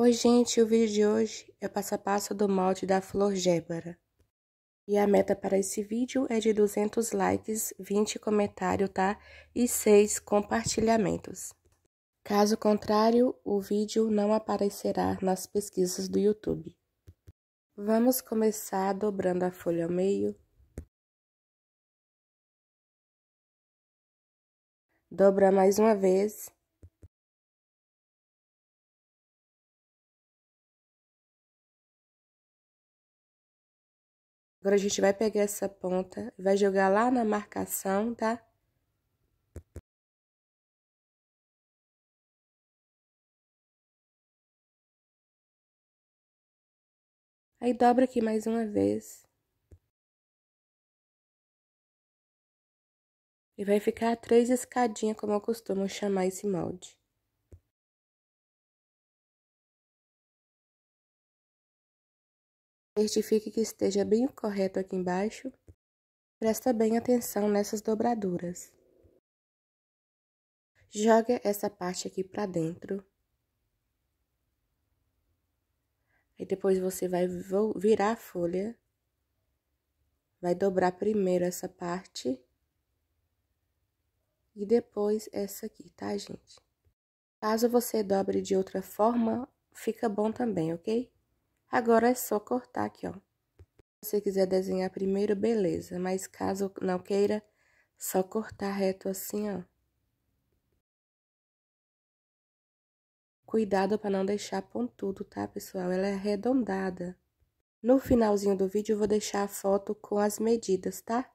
Oi, gente, o vídeo de hoje é o passo a passo do molde da flor gébara. E a meta para esse vídeo é de 200 likes, 20 comentários, tá? E 6 compartilhamentos. Caso contrário, o vídeo não aparecerá nas pesquisas do YouTube. Vamos começar dobrando a folha ao meio. Dobra mais uma vez. Agora a gente vai pegar essa ponta e vai jogar lá na marcação, tá? Aí dobra aqui mais uma vez. E vai ficar três escadinhas, como eu costumo chamar esse molde. Certifique que esteja bem correto aqui embaixo. Presta bem atenção nessas dobraduras. Joga essa parte aqui para dentro. Aí depois você vai virar a folha. Vai dobrar primeiro essa parte. E depois essa aqui, tá, gente? Caso você dobre de outra forma, fica bom também, ok? Agora é só cortar aqui, ó. Se você quiser desenhar primeiro, beleza. Mas caso não queira, só cortar reto assim, ó. Cuidado para não deixar pontudo, tá, pessoal? Ela é arredondada. No finalzinho do vídeo, eu vou deixar a foto com as medidas, tá?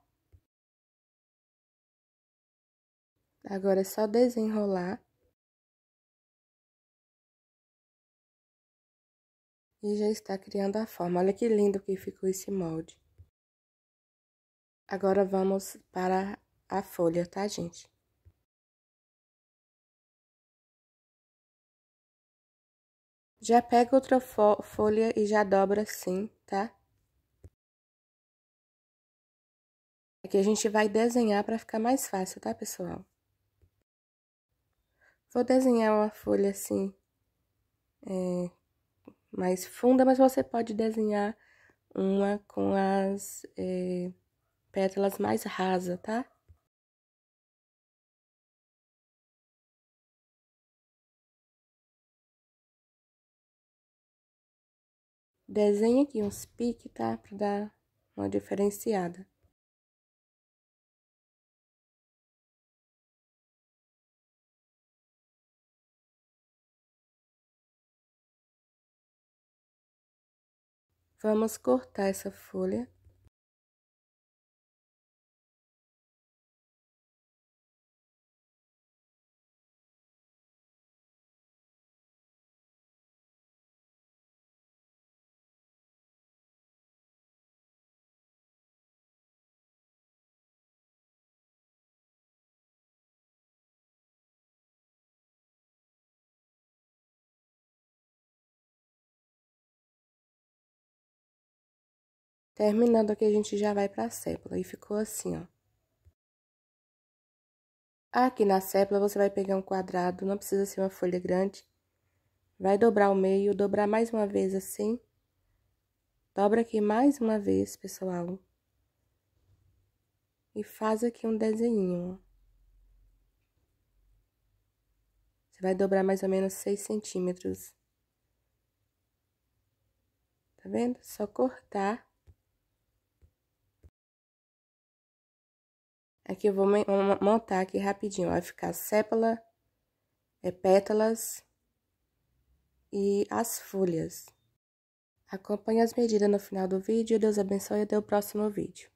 Agora é só desenrolar. e já está criando a forma. Olha que lindo que ficou esse molde. Agora vamos para a folha, tá, gente? Já pega outra fo folha e já dobra assim, tá? Aqui a gente vai desenhar para ficar mais fácil, tá, pessoal? Vou desenhar uma folha assim, é, mais funda, mas você pode desenhar uma com as é, pétalas mais rasa, tá? Desenhe aqui uns piques, tá? Pra dar uma diferenciada. Vamos cortar essa folha Terminando aqui, a gente já vai para a sépula. E ficou assim, ó. Aqui na sépula, você vai pegar um quadrado, não precisa ser uma folha grande. Vai dobrar o meio, dobrar mais uma vez assim. Dobra aqui mais uma vez, pessoal. E faz aqui um desenho, ó. Você vai dobrar mais ou menos 6 centímetros. Tá vendo? Só cortar Aqui eu vou montar aqui rapidinho, vai ficar sépala, é, pétalas e as folhas. Acompanhe as medidas no final do vídeo, Deus abençoe e até o próximo vídeo.